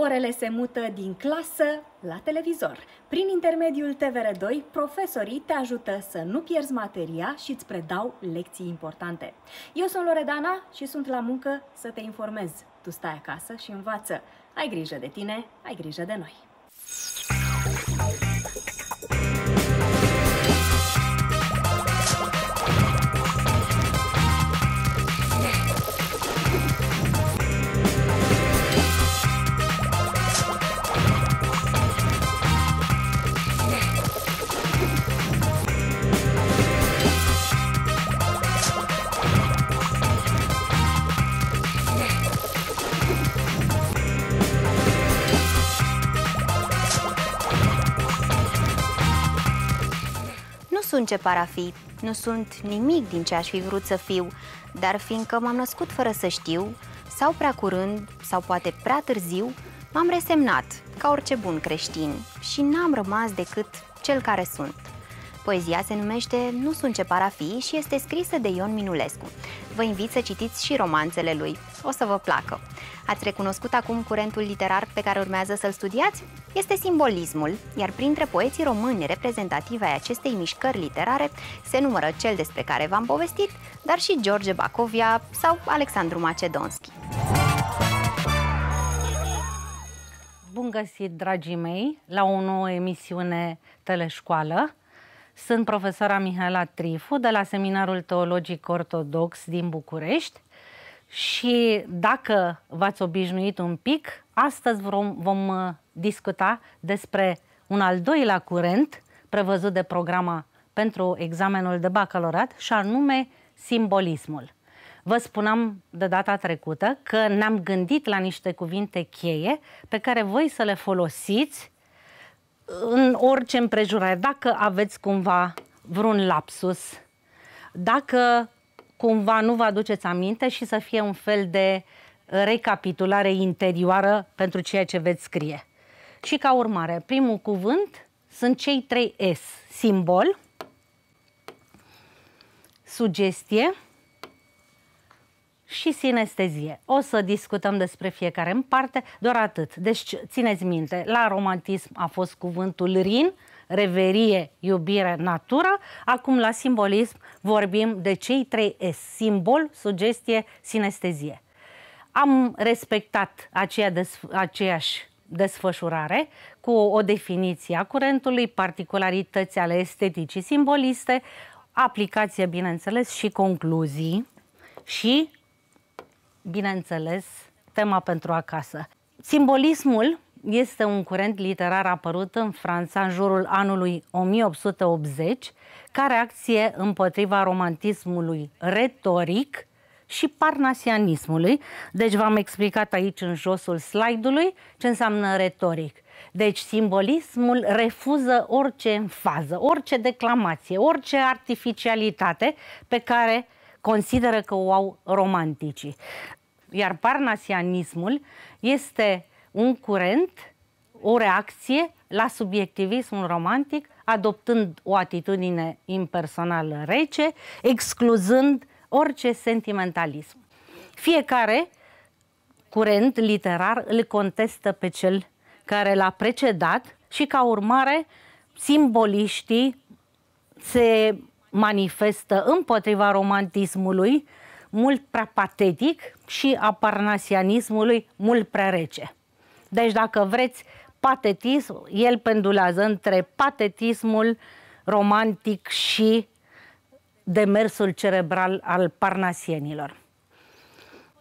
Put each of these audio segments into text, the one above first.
Orele se mută din clasă la televizor. Prin intermediul TVR2, profesorii te ajută să nu pierzi materia și îți predau lecții importante. Eu sunt Loredana și sunt la muncă să te informez. Tu stai acasă și învață. Ai grijă de tine, ai grijă de noi. sunt ce par a fi, nu sunt nimic din ce aș fi vrut să fiu, dar fiindcă m-am născut fără să știu, sau prea curând, sau poate prea târziu, m-am resemnat, ca orice bun creștin, și n-am rămas decât cel care sunt. Poezia se numește Nu sunt ce parafii și este scrisă de Ion Minulescu. Vă invit să citiți și romanțele lui. O să vă placă. Ați recunoscut acum curentul literar pe care urmează să-l studiați? Este simbolismul, iar printre poeții români reprezentative ai acestei mișcări literare se numără cel despre care v-am povestit, dar și George Bacovia sau Alexandru Macedonski. Bun găsit, dragii mei, la o nouă emisiune Teleșcoală. Sunt profesora Mihaela Trifu de la Seminarul Teologic Ortodox din București și dacă v-ați obișnuit un pic, astăzi vom, vom uh, discuta despre un al doilea curent prevăzut de programa pentru examenul de bacalaureat și anume simbolismul. Vă spuneam de data trecută că ne-am gândit la niște cuvinte cheie pe care voi să le folosiți în orice împrejurare, dacă aveți cumva vreun lapsus, dacă cumva nu vă aduceți aminte și să fie un fel de recapitulare interioară pentru ceea ce veți scrie. Și ca urmare, primul cuvânt sunt cei trei S. Simbol, sugestie și sinestezie. O să discutăm despre fiecare în parte, doar atât. Deci, țineți minte, la romantism a fost cuvântul rin, reverie, iubire, natură. Acum, la simbolism, vorbim de cei trei S, simbol, sugestie, sinestezie. Am respectat aceea desf- aceeași desfășurare cu o definiție a curentului, particularități ale esteticii simboliste, aplicație, bineînțeles, și concluzii și bineînțeles, tema pentru acasă. Simbolismul este un curent literar apărut în Franța în jurul anului 1880, ca reacție împotriva romantismului retoric și parnasianismului. Deci v-am explicat aici în josul slide-ului ce înseamnă retoric. Deci simbolismul refuză orice fază, orice declamație, orice artificialitate pe care consideră că o au romanticii. Iar parnasianismul este un curent, o reacție la subiectivismul romantic, adoptând o atitudine impersonală rece, excluzând orice sentimentalism. Fiecare curent literar îl contestă pe cel care l-a precedat și ca urmare simboliștii se manifestă împotriva romantismului, mult prea patetic și a parnasianismului mult prea rece. Deci dacă vreți patetism, el pendulează între patetismul romantic și demersul cerebral al parnasienilor.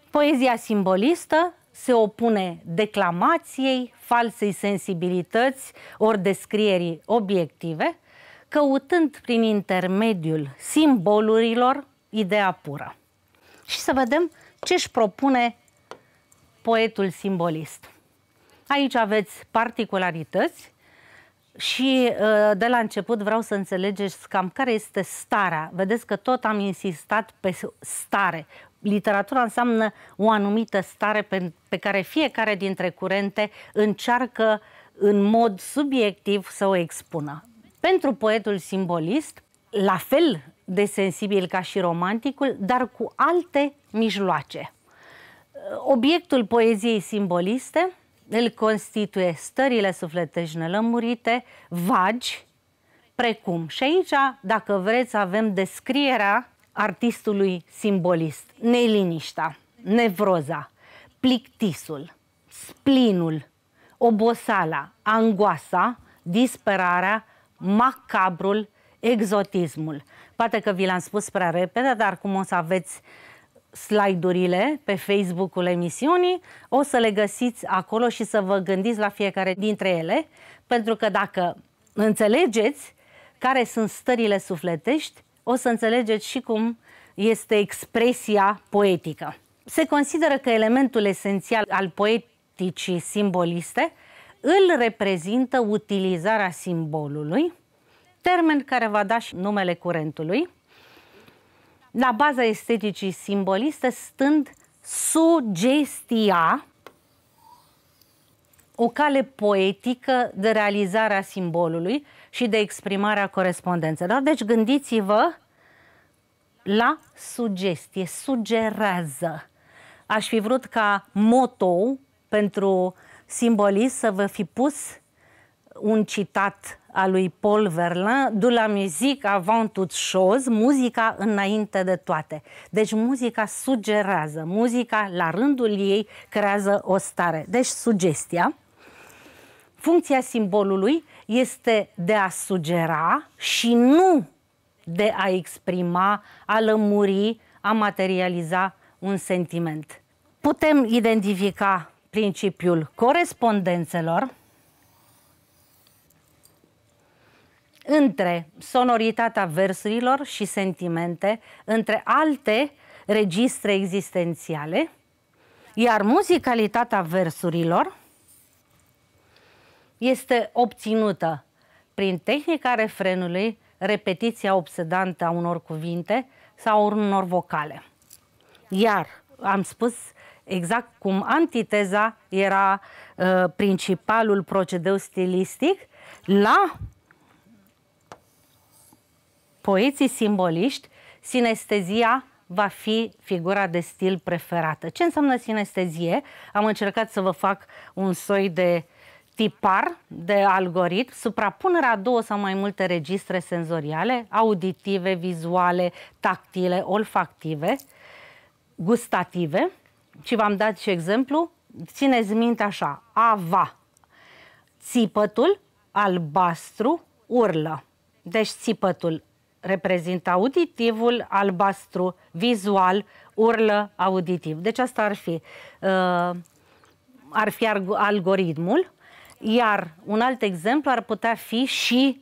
Poezia simbolistă se opune declamației, falsei sensibilități ori descrierii obiective – căutând prin intermediul simbolurilor ideea pură. Și să vedem ce își propune poetul simbolist. Aici aveți particularități și uh, de la început vreau să înțelegeți cam care este starea. Vedeți că tot am insistat pe stare. Literatura înseamnă o anumită stare pe, pe care fiecare dintre curente încearcă în mod subiectiv să o expună. Pentru poetul simbolist, la fel de sensibil ca și romanticul, dar cu alte mijloace. Obiectul poeziei simboliste îl constituie stările sufletești nelămurite, vagi, precum. Și aici, dacă vreți, avem descrierea artistului simbolist. Neliniștea, nevroza, plictisul, splinul, obosala, angoasa, disperarea, macabrul, exotismul. Poate că vi l-am spus prea repede, dar cum o să aveți slide-urile pe Facebook-ul emisiunii, o să le găsiți acolo și să vă gândiți la fiecare dintre ele, pentru că dacă înțelegeți care sunt stările sufletești, o să înțelegeți și cum este expresia poetică. Se consideră că elementul esențial al poeticii simboliste îl reprezintă utilizarea simbolului, termen care va da și numele curentului, la baza esteticii simboliste stând sugestia, o cale poetică de realizare a simbolului și de exprimarea corespondențelor. Da? Deci gândiți-vă la sugestie, sugerează. Aș fi vrut ca moto pentru uh, simbolist să vă fi pus un citat a lui Paul Verlaine, de la muzic avant toute chose, muzica înainte de toate. Deci muzica sugerează, muzica la rândul ei creează o stare. Deci sugestia, funcția simbolului este de a sugera și nu de a exprima, a lămuri, a materializa un sentiment. Putem identifica principiul corespondențelor între sonoritatea versurilor și sentimente, între alte registre existențiale, iar muzicalitatea versurilor este obținută prin tehnica refrenului, repetiția obsedantă a unor cuvinte sau unor vocale. Iar, am spus, exact cum antiteza era uh, principalul procedeu stilistic, la poeții simboliști, sinestezia va fi figura de stil preferată. Ce înseamnă sinestezie? Am încercat să vă fac un soi de tipar, de algoritm, suprapunerea a două sau mai multe registre senzoriale, auditive, vizuale, tactile, olfactive, gustative, ci v-am dat și exemplu, țineți minte așa, ava, țipătul albastru urlă. Deci țipătul reprezintă auditivul, albastru vizual, urlă auditiv. Deci asta ar fi, uh, ar fi algoritmul. Iar un alt exemplu ar putea fi și,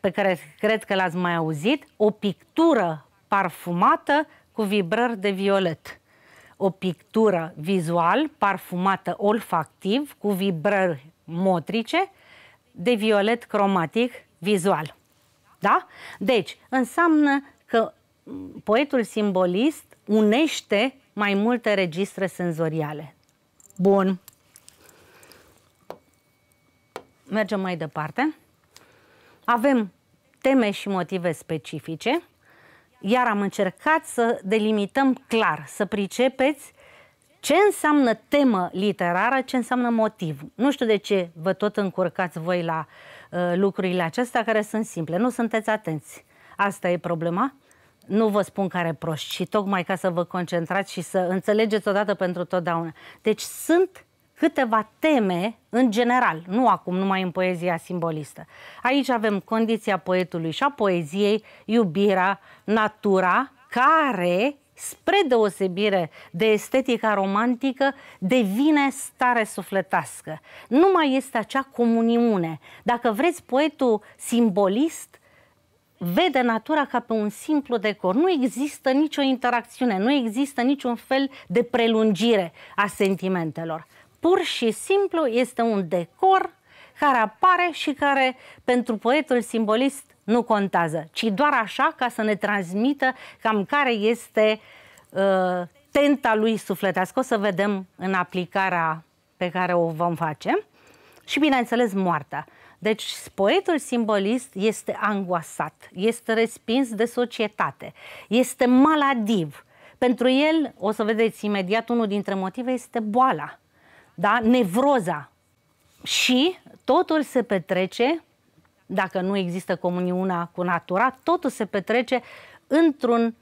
pe care cred că l-ați mai auzit, o pictură parfumată cu vibrări de violet o pictură vizual, parfumată olfactiv, cu vibrări motrice, de violet cromatic vizual. Da? Deci, înseamnă că poetul simbolist unește mai multe registre senzoriale. Bun. Mergem mai departe. Avem teme și motive specifice iar am încercat să delimităm clar, să pricepeți ce înseamnă temă literară, ce înseamnă motiv. Nu știu de ce vă tot încurcați voi la uh, lucrurile acestea care sunt simple. Nu sunteți atenți. Asta e problema. Nu vă spun care proști, ci tocmai ca să vă concentrați și să înțelegeți odată pentru totdeauna. Deci sunt câteva teme în general, nu acum numai în poezia simbolistă. Aici avem condiția poetului și a poeziei, iubirea, natura, care, spre deosebire de estetica romantică, devine stare sufletească. Nu mai este acea comuniune. Dacă vreți, poetul simbolist vede natura ca pe un simplu decor. Nu există nicio interacțiune, nu există niciun fel de prelungire a sentimentelor pur și simplu este un decor care apare și care pentru poetul simbolist nu contează, ci doar așa ca să ne transmită cam care este uh, tenta lui sufletească. O să vedem în aplicarea pe care o vom face. Și, bineînțeles, moartea. Deci, poetul simbolist este angoasat, este respins de societate, este maladiv. Pentru el, o să vedeți imediat, unul dintre motive este boala da? nevroza. Și totul se petrece, dacă nu există comuniunea cu natura, totul se petrece într-un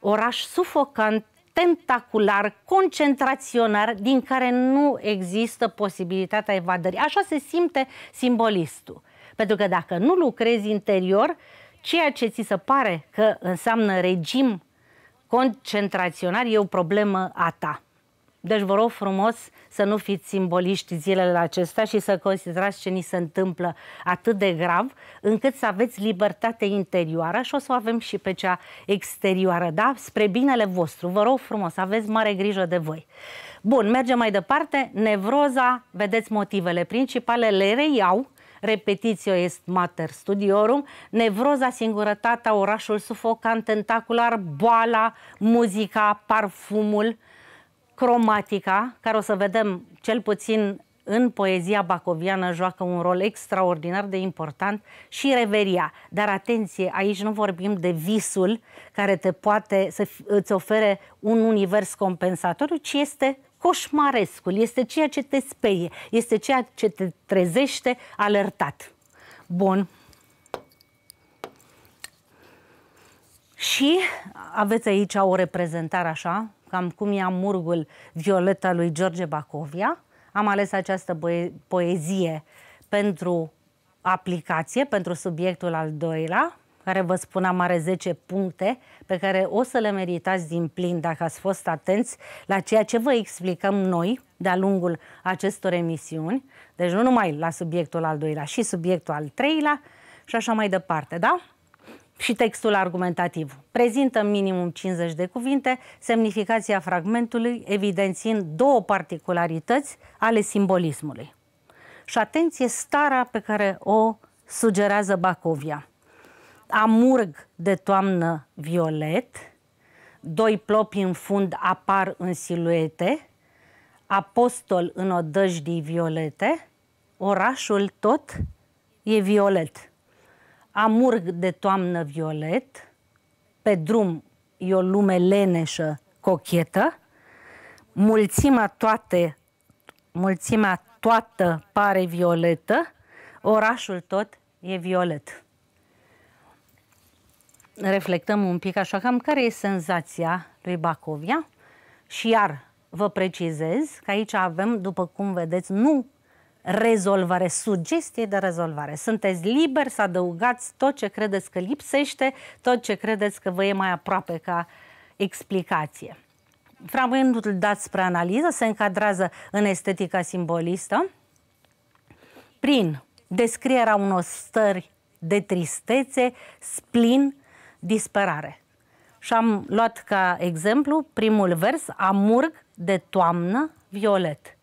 oraș sufocant, tentacular, concentraționar, din care nu există posibilitatea evadării. Așa se simte simbolistul. Pentru că dacă nu lucrezi interior, ceea ce ți se pare că înseamnă regim concentraționar e o problemă a ta. Deci vă rog frumos să nu fiți simboliști zilele acestea și să considerați ce ni se întâmplă atât de grav, încât să aveți libertate interioară și o să o avem și pe cea exterioară, da? Spre binele vostru, vă rog frumos, aveți mare grijă de voi. Bun, mergem mai departe. Nevroza, vedeți motivele principale, le reiau, repetitio est mater studiorum, nevroza, singurătatea, orașul sufocant, tentacular, boala, muzica, parfumul, uh, cromatica, care o să vedem cel puțin în poezia bacoviană joacă un rol extraordinar de important și reveria. Dar atenție, aici nu vorbim de visul care te poate să îți ofere un univers compensatoriu, ci este coșmarescul, este ceea ce te sperie, este ceea ce te trezește alertat. Bun. Și aveți aici o reprezentare așa, cam cum ia murgul Violeta lui George Bacovia. Am ales această poezie pentru aplicație, pentru subiectul al doilea, care vă spuneam are 10 puncte pe care o să le meritați din plin dacă ați fost atenți la ceea ce vă explicăm noi de-a lungul acestor emisiuni. Deci nu numai la subiectul al doilea, și subiectul al treilea și așa mai departe, da? și textul argumentativ. Prezintă minimum 50 de cuvinte, semnificația fragmentului evidențind două particularități ale simbolismului. Și atenție, starea pe care o sugerează Bacovia. Amurg de toamnă violet, doi plopi în fund apar în siluete, apostol în odăjdii violete, orașul tot e violet amurg de toamnă violet, pe drum e o lume leneșă, cochetă, mulțimea toate, mulțimea toată pare violetă, orașul tot e violet. Reflectăm un pic așa cam care e senzația lui Bacovia și iar vă precizez că aici avem, după cum vedeți, nu rezolvare, sugestie de rezolvare. Sunteți liberi să adăugați tot ce credeți că lipsește, tot ce credeți că vă e mai aproape ca explicație. Framându-l dat spre analiză se încadrează în estetica simbolistă prin descrierea unor stări de tristețe, splin, disperare. Și am luat ca exemplu primul vers, amurg de toamnă violet.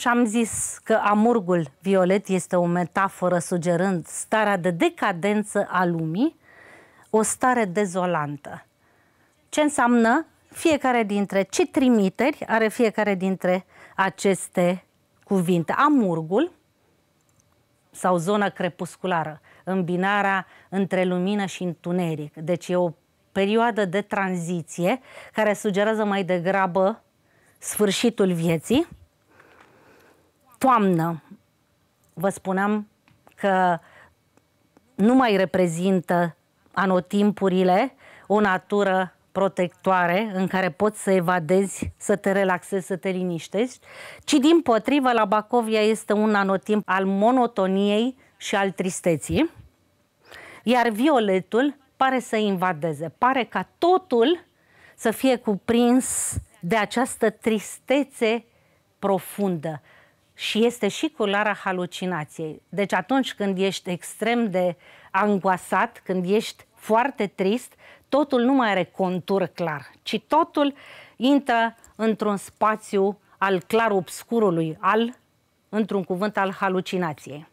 Și am zis că amurgul violet este o metaforă sugerând starea de decadență a lumii, o stare dezolantă. Ce înseamnă fiecare dintre, ce trimiteri are fiecare dintre aceste cuvinte? Amurgul sau zona crepusculară, îmbinarea între lumină și întuneric. Deci e o perioadă de tranziție care sugerează mai degrabă sfârșitul vieții toamnă, vă spuneam că nu mai reprezintă anotimpurile o natură protectoare în care poți să evadezi, să te relaxezi, să te liniștești, ci din potrivă la Bacovia este un anotimp al monotoniei și al tristeții, iar violetul pare să invadeze, pare ca totul să fie cuprins de această tristețe profundă și este și culoarea halucinației. Deci atunci când ești extrem de angoasat, când ești foarte trist, totul nu mai are contur clar, ci totul intră într-un spațiu al clar-obscurului, al, într-un cuvânt, al halucinației.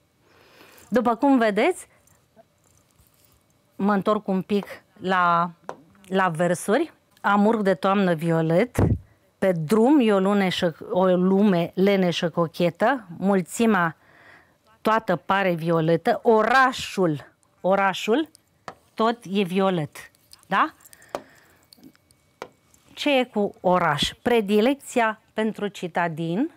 După cum vedeți, mă întorc un pic la, la versuri. Amurg de toamnă violet, pe drum e o, luneșă, o lume leneșă cochetă, mulțima toată pare violetă, orașul, orașul tot e violet, da? Ce e cu oraș? Predilecția pentru citadin,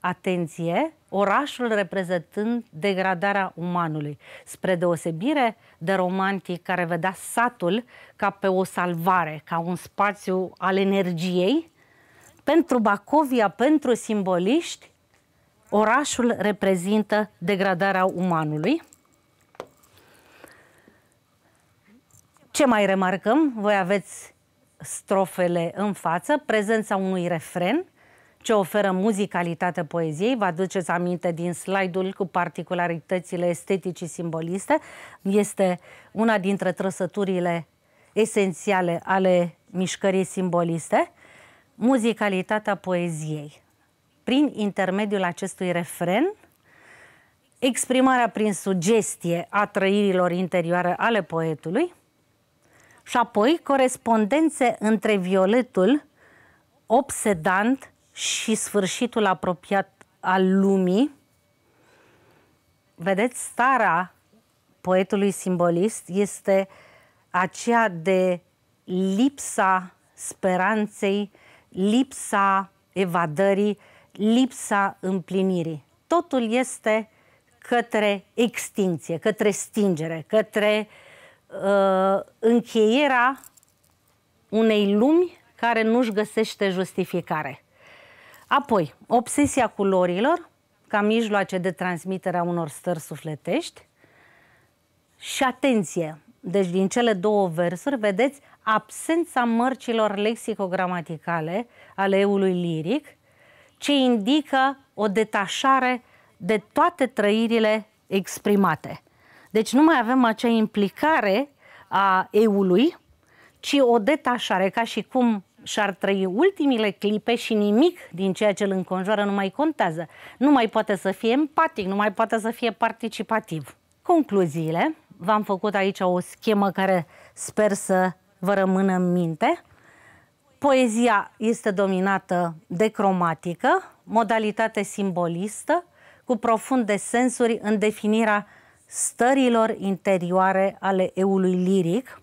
atenție, orașul reprezentând degradarea umanului, spre deosebire de romantic care vedea satul ca pe o salvare, ca un spațiu al energiei, pentru Bacovia, pentru simboliști, orașul reprezintă degradarea umanului. Ce mai remarcăm? Voi aveți strofele în față, prezența unui refren ce oferă muzicalitate poeziei. Vă aduceți aminte din slide-ul cu particularitățile esteticii simboliste. Este una dintre trăsăturile esențiale ale mișcării simboliste muzicalitatea poeziei. Prin intermediul acestui refren, exprimarea prin sugestie a trăirilor interioare ale poetului și apoi corespondențe între violetul obsedant și sfârșitul apropiat al lumii. Vedeți, starea poetului simbolist este aceea de lipsa speranței lipsa evadării, lipsa împlinirii. Totul este către extinție, către stingere, către uh, încheierea unei lumi care nu-și găsește justificare. Apoi, obsesia culorilor ca mijloace de transmitere a unor stări sufletești și atenție, deci din cele două versuri vedeți absența mărcilor lexicogramaticale ale eului liric, ce indică o detașare de toate trăirile exprimate. Deci nu mai avem acea implicare a eului, ci o detașare, ca și cum și-ar trăi ultimile clipe și nimic din ceea ce îl înconjoară nu mai contează. Nu mai poate să fie empatic, nu mai poate să fie participativ. Concluziile v-am făcut aici o schemă care sper să vă rămână în minte. Poezia este dominată de cromatică, modalitate simbolistă, cu profunde sensuri în definirea stărilor interioare ale eului liric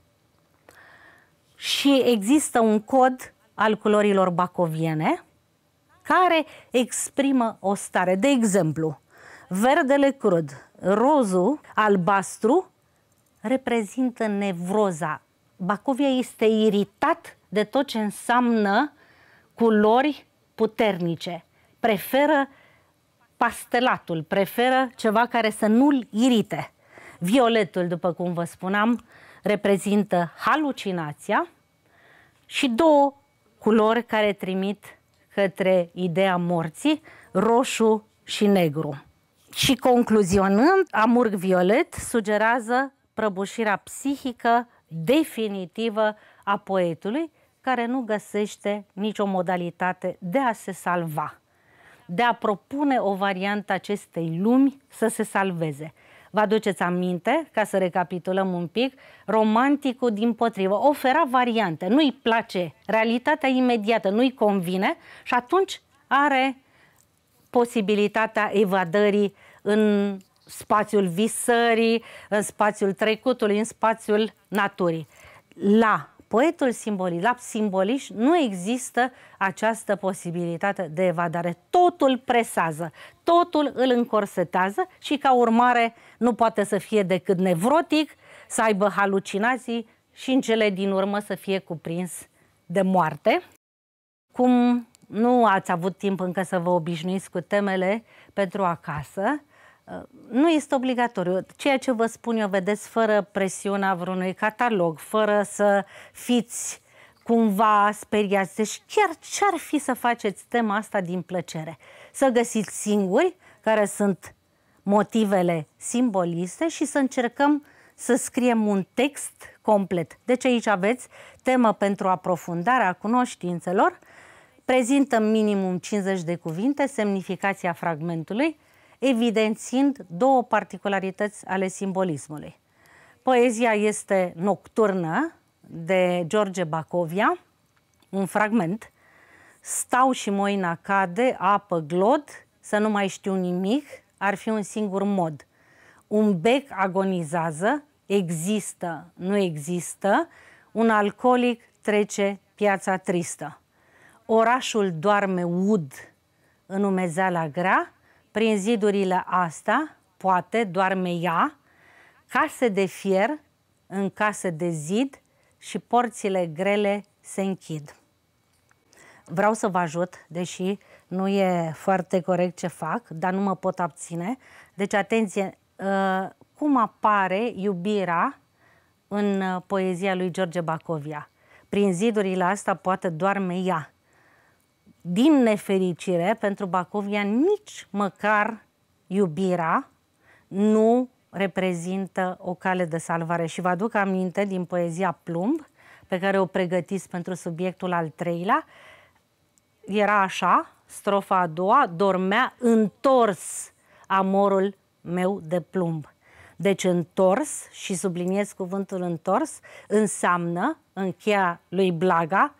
și există un cod al culorilor bacoviene care exprimă o stare. De exemplu, verdele crud, rozul albastru reprezintă nevroza. Bacovia este iritat de tot ce înseamnă culori puternice. Preferă pastelatul, preferă ceva care să nu-l irite. Violetul, după cum vă spuneam, reprezintă halucinația și două culori care trimit către ideea morții, roșu și negru. Și concluzionând, amurg violet sugerează prăbușirea psihică definitivă a poetului, care nu găsește nicio modalitate de a se salva, de a propune o variantă acestei lumi să se salveze. Vă aduceți aminte, ca să recapitulăm un pic, romanticul din potrivă ofera variante, nu-i place realitatea imediată, nu-i convine și atunci are posibilitatea evadării în spațiul visării, în spațiul trecutului, în spațiul naturii. La poetul simbolist, la simboliș, nu există această posibilitate de evadare. Totul presează, totul îl încorsetează și ca urmare nu poate să fie decât nevrotic, să aibă halucinații și în cele din urmă să fie cuprins de moarte. Cum nu ați avut timp încă să vă obișnuiți cu temele pentru acasă, nu este obligatoriu. Ceea ce vă spun eu, vedeți, fără presiunea vreunui catalog, fără să fiți cumva speriați. Deci chiar ce-ar fi să faceți tema asta din plăcere? Să găsiți singuri care sunt motivele simboliste și să încercăm să scriem un text complet. Deci aici aveți temă pentru aprofundarea cunoștințelor, prezintă minimum 50 de cuvinte, semnificația fragmentului, Evidențind două particularități ale simbolismului. Poezia este nocturnă de George Bacovia, un fragment. Stau și moina cade, apă glod, să nu mai știu nimic, ar fi un singur mod. Un bec agonizează, există, nu există, un alcoolic trece piața tristă. Orașul doarme ud în umezeala grea, prin zidurile astea, poate, doarme ea, case de fier în casă de zid și porțile grele se închid. Vreau să vă ajut, deși nu e foarte corect ce fac, dar nu mă pot abține. Deci, atenție, uh, cum apare iubirea în uh, poezia lui George Bacovia? Prin zidurile asta poate doarme ea din nefericire, pentru Bacovia nici măcar iubirea nu reprezintă o cale de salvare. Și vă aduc aminte din poezia Plumb, pe care o pregătiți pentru subiectul al treilea, era așa, strofa a doua, dormea întors amorul meu de plumb. Deci întors, și subliniez cuvântul întors, înseamnă, în cheia lui Blaga,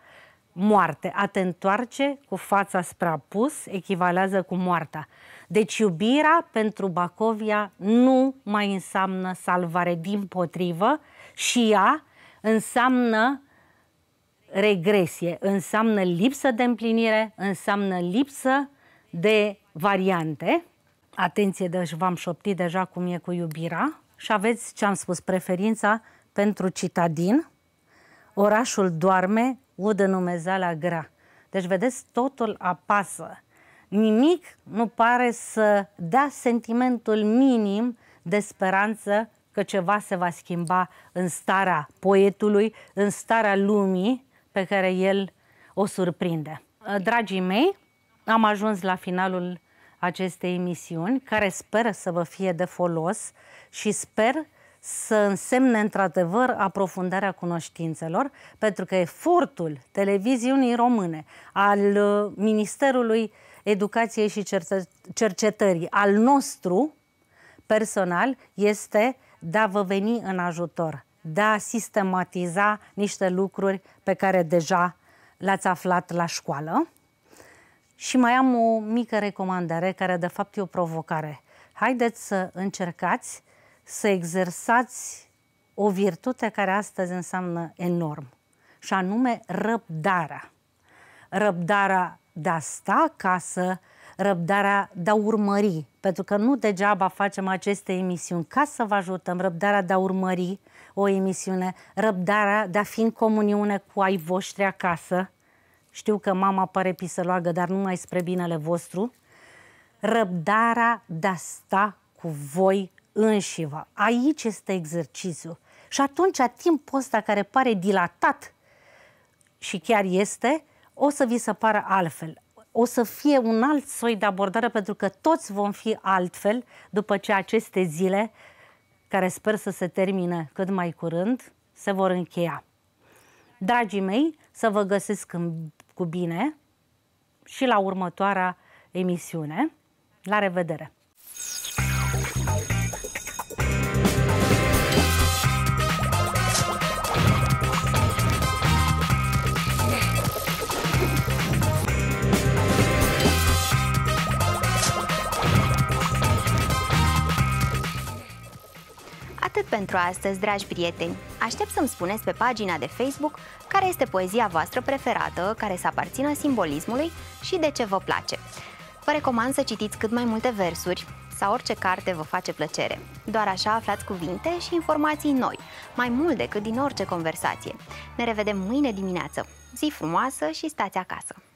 moarte. A te întoarce cu fața spre apus echivalează cu moartea. Deci iubirea pentru Bacovia nu mai înseamnă salvare din potrivă și ea înseamnă regresie, înseamnă lipsă de împlinire, înseamnă lipsă de variante. Atenție, deci v-am șoptit deja cum e cu iubirea și aveți ce am spus, preferința pentru citadin. Orașul doarme, udă la gra, Deci, vedeți, totul apasă. Nimic nu pare să dea sentimentul minim de speranță că ceva se va schimba în starea poetului, în starea lumii pe care el o surprinde. Dragii mei, am ajuns la finalul acestei emisiuni, care sper să vă fie de folos și sper să însemne într-adevăr aprofundarea cunoștințelor, pentru că efortul televiziunii române, al uh, Ministerului Educației și Cercetării, al nostru personal, este de a vă veni în ajutor, de a sistematiza niște lucruri pe care deja le-ați aflat la școală. Și mai am o mică recomandare, care de fapt e o provocare. Haideți să încercați să exersați o virtute care astăzi înseamnă enorm, și anume răbdarea. Răbdarea de a sta acasă, răbdarea de a urmări, pentru că nu degeaba facem aceste emisiuni ca să vă ajutăm, răbdarea de a urmări o emisiune, răbdarea de a fi în comuniune cu ai voștri acasă, știu că mama pare pisăloagă, dar numai spre binele vostru, răbdarea de a sta cu voi înșivă. Aici este exercițiul. Și atunci timpul ăsta care pare dilatat și chiar este, o să vi se pară altfel. O să fie un alt soi de abordare pentru că toți vom fi altfel după ce aceste zile, care sper să se termine cât mai curând, se vor încheia. Dragii mei, să vă găsesc în, cu bine și la următoarea emisiune. La revedere! atât pentru astăzi, dragi prieteni. Aștept să-mi spuneți pe pagina de Facebook care este poezia voastră preferată, care să aparțină simbolismului și de ce vă place. Vă recomand să citiți cât mai multe versuri sau orice carte vă face plăcere. Doar așa aflați cuvinte și informații noi, mai mult decât din orice conversație. Ne revedem mâine dimineață. Zi frumoasă și stați acasă!